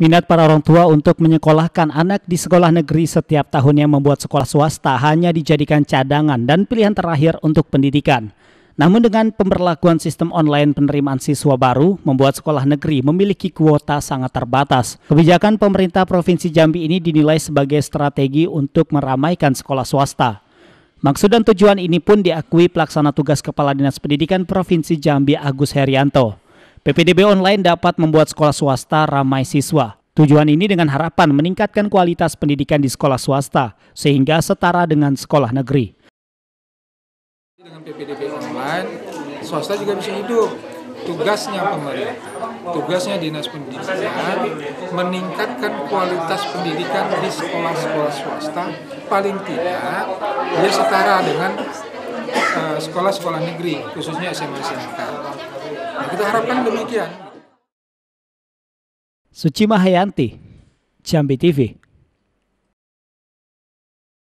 Minat para orang tua untuk menyekolahkan anak di sekolah negeri setiap tahunnya membuat sekolah swasta hanya dijadikan cadangan dan pilihan terakhir untuk pendidikan. Namun dengan pemberlakuan sistem online penerimaan siswa baru, membuat sekolah negeri memiliki kuota sangat terbatas. Kebijakan pemerintah Provinsi Jambi ini dinilai sebagai strategi untuk meramaikan sekolah swasta. Maksud dan tujuan ini pun diakui pelaksana tugas Kepala Dinas Pendidikan Provinsi Jambi Agus Herianto. PPDB online dapat membuat sekolah swasta ramai siswa. Tujuan ini dengan harapan meningkatkan kualitas pendidikan di sekolah swasta sehingga setara dengan sekolah negeri. Dengan PPDB online, swasta juga bisa hidup. Tugasnya pemerintah tugasnya dinas pendidikan meningkatkan kualitas pendidikan di sekolah-sekolah swasta paling tidak dia setara dengan sekolah-sekolah negeri, khususnya SMA SMK. Nah, kita harapkan demikian. Suci Mahayanti, Jambi TV.